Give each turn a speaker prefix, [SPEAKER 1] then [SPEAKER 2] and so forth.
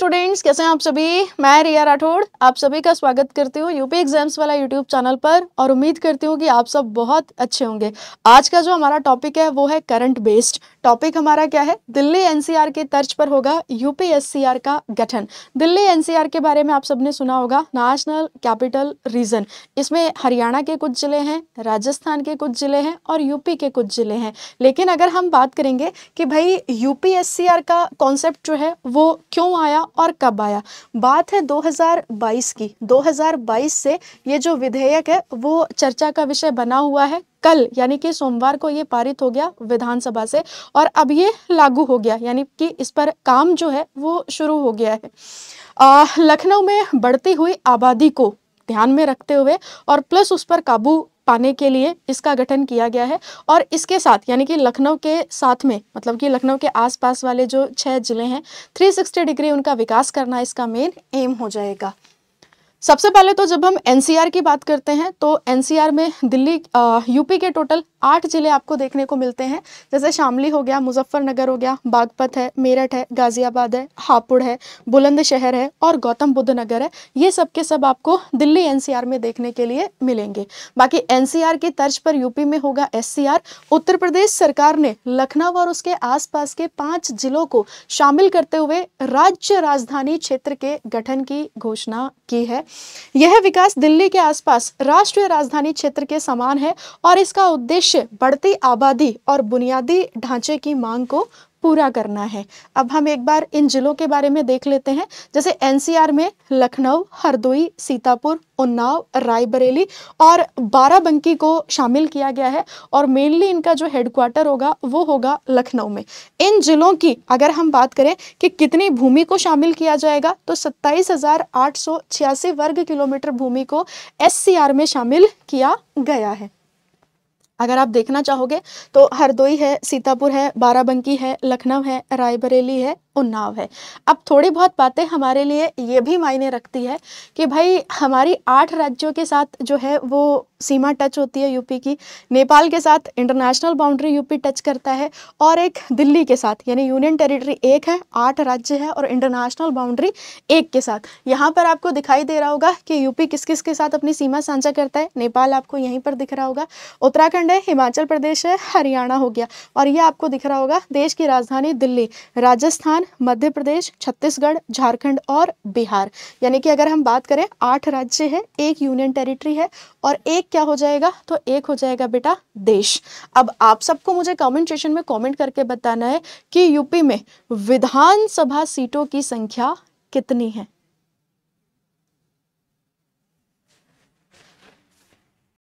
[SPEAKER 1] students कैसे हैं आप सभी मैं रिया राठौड़ आप सभी का स्वागत करती हूँ यूपी एग्जाम्स वाला यूट्यूब चैनल पर और उम्मीद करती हूँ कि आप सब बहुत अच्छे होंगे आज का जो हमारा टॉपिक है वो है करंट बेस्ड टॉपिक हमारा क्या है दिल्ली एनसीआर के तर्ज पर होगा यूपीएससीआर का गठन दिल्ली एनसीआर के बारे में आप सबने सुना होगा नेशनल कैपिटल रीजन इसमें हरियाणा के कुछ ज़िले हैं राजस्थान के कुछ ज़िले हैं और यूपी के कुछ ज़िले हैं लेकिन अगर हम बात करेंगे कि भाई यूपीएससीआर का कॉन्सेप्ट जो है वो क्यों आया और कब आया बात है दो की दो से ये जो विधेयक है वो चर्चा का विषय बना हुआ है कल यानी कि सोमवार को ये पारित हो गया विधानसभा से और अब ये लागू हो गया यानी कि इस पर काम जो है वो शुरू हो गया है लखनऊ में बढ़ती हुई आबादी को ध्यान में रखते हुए और प्लस उस पर काबू पाने के लिए इसका गठन किया गया है और इसके साथ यानी कि लखनऊ के साथ में मतलब कि लखनऊ के आसपास वाले जो छः ज़िले हैं 360 डिग्री उनका विकास करना इसका मेन एम हो जाएगा सबसे पहले तो जब हम एनसीआर की बात करते हैं तो एनसीआर में दिल्ली यूपी के टोटल आठ ज़िले आपको देखने को मिलते हैं जैसे शामली हो गया मुजफ्फरनगर हो गया बागपत है मेरठ है गाज़ियाबाद है हापुड़ है बुलंदशहर है और गौतम बुद्ध नगर है ये सब के सब आपको दिल्ली एनसीआर में देखने के लिए मिलेंगे बाकी एनसीआर की तर्ज पर यूपी में होगा एस उत्तर प्रदेश सरकार ने लखनऊ और उसके आसपास के पाँच जिलों को शामिल करते हुए राज्य राजधानी क्षेत्र के गठन की घोषणा की है यह विकास दिल्ली के आसपास राष्ट्रीय राजधानी क्षेत्र के समान है और इसका उद्देश्य बढ़ती आबादी और बुनियादी ढांचे की मांग को पूरा करना है अब हम एक बार इन जिलों के बारे में देख लेते हैं जैसे एनसीआर में लखनऊ हरदोई सीतापुर उन्नाव रायबरेली और बाराबंकी को शामिल किया गया है और मेनली इनका जो हेडक्वार्टर होगा वो होगा लखनऊ में इन जिलों की अगर हम बात करें कि कितनी भूमि को शामिल किया जाएगा तो सत्ताईस वर्ग किलोमीटर भूमि को एस में शामिल किया गया है अगर आप देखना चाहोगे तो हरदोई है सीतापुर है बाराबंकी है लखनऊ है रायबरेली है उन्नाव है अब थोड़ी बहुत बातें हमारे लिए ये भी मायने रखती है कि भाई हमारी आठ राज्यों के साथ जो है वो सीमा टच होती है यूपी की नेपाल के साथ इंटरनेशनल बाउंड्री यूपी टच करता है और एक दिल्ली के साथ यानी यूनियन टेरिटरी एक है आठ राज्य है और इंटरनेशनल बाउंड्री एक के साथ यहाँ पर आपको दिखाई दे रहा होगा कि यूपी किस किस के साथ अपनी सीमा साझा करता है नेपाल आपको यहीं पर दिख रहा होगा उत्तराखंड है हिमाचल प्रदेश है हरियाणा हो गया और यह आपको दिख रहा होगा देश की राजधानी दिल्ली राजस्थान राजस्थान मध्य प्रदेश छत्तीसगढ़ झारखंड और बिहार यानी कि अगर हम बात करें आठ राज्य है एक यूनियन टेरिटरी है और एक क्या हो जाएगा तो एक हो जाएगा बेटा देश अब आप सबको मुझे कमेंट सेशन में कमेंट करके बताना है कि यूपी में विधानसभा सीटों की संख्या कितनी है